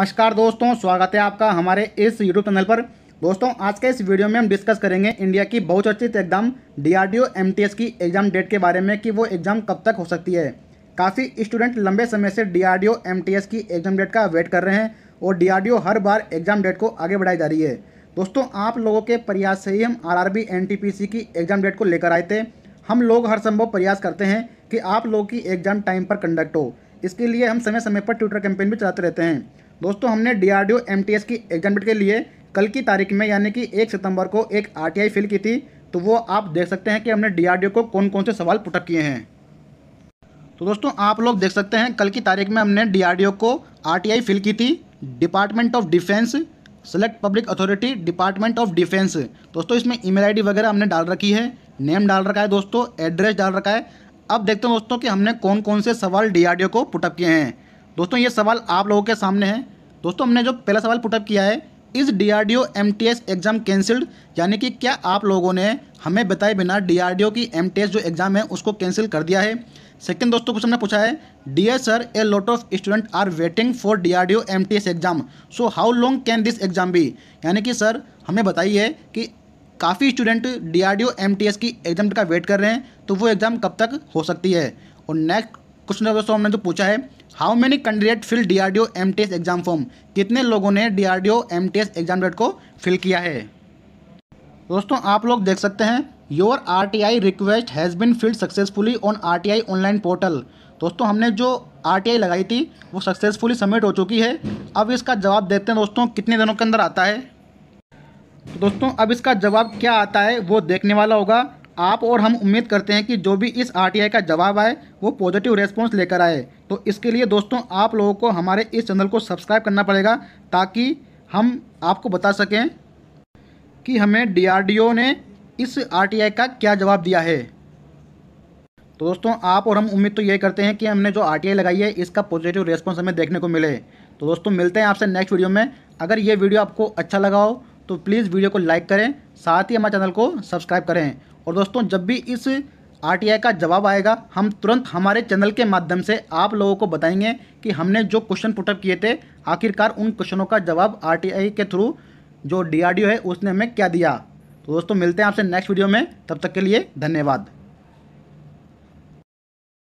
नमस्कार दोस्तों स्वागत है आपका हमारे इस यूट्यूब चैनल पर दोस्तों आज के इस वीडियो में हम डिस्कस करेंगे इंडिया की बहुचर्चित एग्जाम डीआरडीओ एमटीएस की एग्ज़ाम डेट के बारे में कि वो एग्ज़ाम कब तक हो सकती है काफ़ी स्टूडेंट लंबे समय से डीआरडीओ एमटीएस की एग्ज़ाम डेट का वेट कर रहे हैं और डी हर बार एग्ज़ाम डेट को आगे बढ़ाई जा रही है दोस्तों आप लोगों के प्रयास से ही हम आर आर की एग्ज़ाम डेट को लेकर आए थे हम लोग हर संभव प्रयास करते हैं कि आप लोगों की एग्ज़ाम टाइम पर कंडक्ट हो इसके लिए हम समय समय पर ट्विटर कैंपेन भी चलाते रहते हैं दोस्तों हमने डी आर की एग्जाम के लिए कल की तारीख में यानी कि एक सितंबर को एक आर फिल की थी तो वो आप देख सकते हैं कि हमने डी को कौन कौन से सवाल पुटअप किए हैं तो दोस्तों आप लोग देख सकते हैं कल की तारीख में हमने डी को आर फिल की थी department of defence select public authority department of defence दोस्तों इसमें ईमेल आईडी वगैरह हमने डाल रखी है नेम डाल रखा है दोस्तों एड्रेस डाल रखा है अब देखते हैं दोस्तों कि हमने कौन कौन से सवाल डी को पुटअप किए हैं दोस्तों ये सवाल आप लोगों के सामने है दोस्तों हमने जो पहला सवाल पुटअप किया है इस D R D O M T S exam cancelled यानी कि क्या आप लोगों ने हमें बताए बिना डी आर डी ओ की एम टी एस जो एग्ज़ाम है उसको कैंसिल कर दिया है सेकंड दोस्तों कुछ हमने पूछा है as sir a lot of student are waiting for D R D O M T S exam so how long can this exam भी यानी कि सर हमें बताइए कि काफ़ी student D R D O M T S की exam का wait कर रहे हैं तो वो एग्ज़ाम कब तक हो सकती है और नेक्स्ट क्वेश्चन नंबर सौ हमने जो तो पूछा है how many candidate fill D R D O M T S exam form कितने लोगों ने D R D O M T S exam date को फिल किया है दोस्तों आप लोग देख सकते हैं your R T I request has been filled successfully on R T I online portal दोस्तों हमने जो आर टी आई लगाई थी वो सक्सेसफुली सबमिट हो चुकी है अब इसका जवाब देखते हैं दोस्तों कितने दिनों के अंदर आता है तो दोस्तों अब इसका जवाब क्या आता है वो देखने वाला होगा आप और हम उम्मीद करते हैं कि जो भी इस आरटीआई का जवाब आए वो पॉजिटिव रेस्पॉन्स लेकर आए तो इसके लिए दोस्तों आप लोगों को हमारे इस चैनल को सब्सक्राइब करना पड़ेगा ताकि हम आपको बता सकें कि हमें डी ने इस आर का क्या जवाब दिया है तो दोस्तों आप और हम उम्मीद तो ये करते हैं कि हमने जो आर लगाई है इसका पॉजिटिव रेस्पॉन्स हमें देखने को मिले तो दोस्तों मिलते हैं आपसे नेक्स्ट वीडियो में अगर ये वीडियो आपको अच्छा लगा हो तो प्लीज़ वीडियो को लाइक करें साथ ही हमारे चैनल को सब्सक्राइब करें और दोस्तों जब भी इस आर का जवाब आएगा हम तुरंत हमारे चैनल के माध्यम से आप लोगों को बताएंगे कि हमने जो क्वेश्चन पुटअप किए थे आखिरकार उन क्वेश्चनों का जवाब आर के थ्रू जो डी है उसने हमें क्या दिया तो दोस्तों मिलते हैं आपसे नेक्स्ट वीडियो में तब तक के लिए धन्यवाद